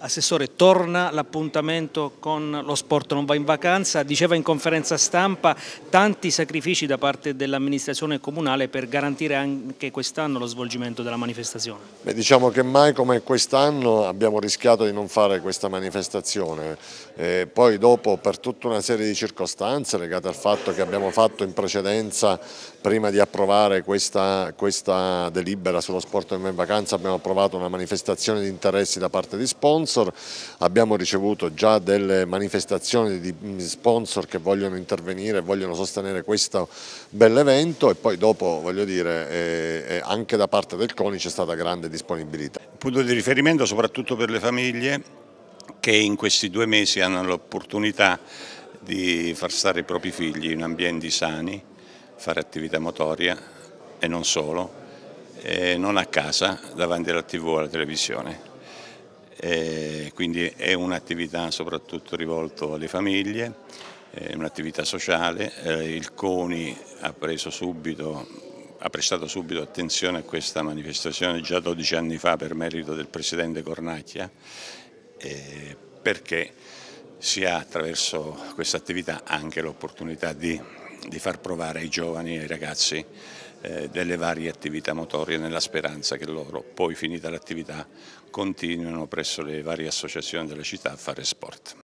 Assessore, torna l'appuntamento con lo sport non va in vacanza, diceva in conferenza stampa tanti sacrifici da parte dell'amministrazione comunale per garantire anche quest'anno lo svolgimento della manifestazione. Beh, diciamo che mai come quest'anno abbiamo rischiato di non fare questa manifestazione, eh, poi dopo per tutta una serie di circostanze legate al fatto che abbiamo fatto in precedenza, prima di approvare questa, questa delibera sullo sport non va in vacanza, abbiamo approvato una manifestazione di interessi da parte di sponsor, sponsor, abbiamo ricevuto già delle manifestazioni di mm, sponsor che vogliono intervenire, vogliono sostenere questo bell'evento e poi dopo voglio dire eh, eh anche da parte del CONI c'è stata grande disponibilità. Punto di riferimento soprattutto per le famiglie che in questi due mesi hanno l'opportunità di far stare i propri figli in ambienti sani, fare attività motoria e non solo, e non a casa davanti alla tv o alla televisione eh, quindi è un'attività soprattutto rivolta alle famiglie, è un'attività sociale, eh, il CONI ha, subito, ha prestato subito attenzione a questa manifestazione già 12 anni fa per merito del Presidente Cornacchia eh, perché si ha attraverso questa attività anche l'opportunità di di far provare ai giovani e ai ragazzi eh, delle varie attività motorie nella speranza che loro poi finita l'attività continuino presso le varie associazioni della città a fare sport.